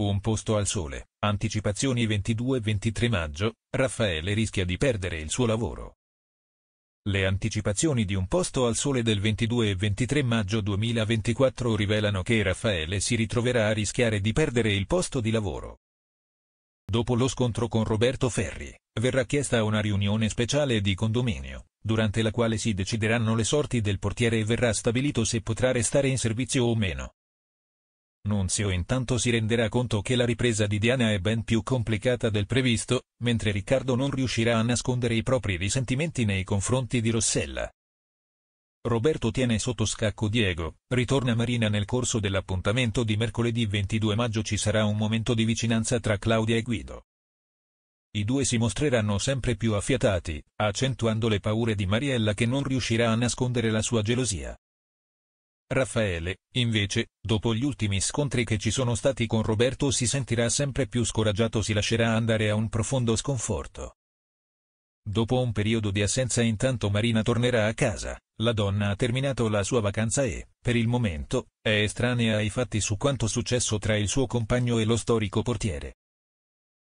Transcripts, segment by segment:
Un posto al sole, anticipazioni 22-23 maggio, Raffaele rischia di perdere il suo lavoro. Le anticipazioni di un posto al sole del 22 e 23 maggio 2024 rivelano che Raffaele si ritroverà a rischiare di perdere il posto di lavoro. Dopo lo scontro con Roberto Ferri, verrà chiesta una riunione speciale di condominio, durante la quale si decideranno le sorti del portiere e verrà stabilito se potrà restare in servizio o meno. Nunzio intanto si renderà conto che la ripresa di Diana è ben più complicata del previsto, mentre Riccardo non riuscirà a nascondere i propri risentimenti nei confronti di Rossella. Roberto tiene sotto scacco Diego, ritorna Marina nel corso dell'appuntamento di mercoledì 22 maggio ci sarà un momento di vicinanza tra Claudia e Guido. I due si mostreranno sempre più affiatati, accentuando le paure di Mariella che non riuscirà a nascondere la sua gelosia. Raffaele, invece, dopo gli ultimi scontri che ci sono stati con Roberto si sentirà sempre più scoraggiato si lascerà andare a un profondo sconforto. Dopo un periodo di assenza intanto Marina tornerà a casa, la donna ha terminato la sua vacanza e, per il momento, è estranea ai fatti su quanto successo tra il suo compagno e lo storico portiere.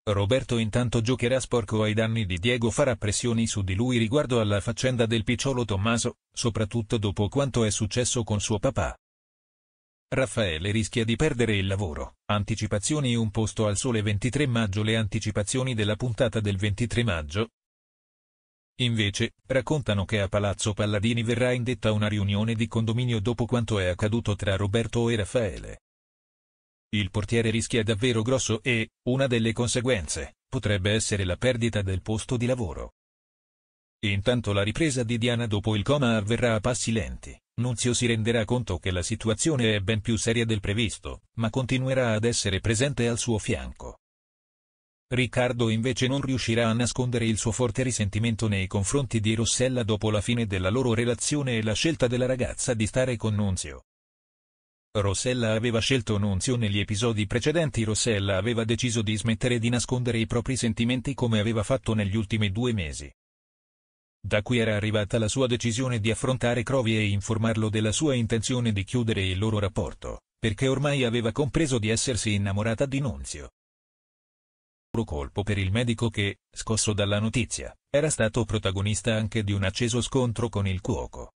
Roberto intanto giocherà sporco ai danni di Diego farà pressioni su di lui riguardo alla faccenda del picciolo Tommaso, soprattutto dopo quanto è successo con suo papà. Raffaele rischia di perdere il lavoro, anticipazioni un posto al sole 23 maggio le anticipazioni della puntata del 23 maggio, Invece, raccontano che a Palazzo Palladini verrà indetta una riunione di condominio dopo quanto è accaduto tra Roberto e Raffaele. Il portiere rischia davvero grosso e, una delle conseguenze, potrebbe essere la perdita del posto di lavoro. Intanto la ripresa di Diana dopo il coma avverrà a passi lenti, Nunzio si renderà conto che la situazione è ben più seria del previsto, ma continuerà ad essere presente al suo fianco. Riccardo invece non riuscirà a nascondere il suo forte risentimento nei confronti di Rossella dopo la fine della loro relazione e la scelta della ragazza di stare con Nunzio. Rossella aveva scelto Nunzio negli episodi precedenti Rossella aveva deciso di smettere di nascondere i propri sentimenti come aveva fatto negli ultimi due mesi. Da qui era arrivata la sua decisione di affrontare Crovi e informarlo della sua intenzione di chiudere il loro rapporto, perché ormai aveva compreso di essersi innamorata di Nunzio. Duro colpo per il medico che, scosso dalla notizia, era stato protagonista anche di un acceso scontro con il cuoco.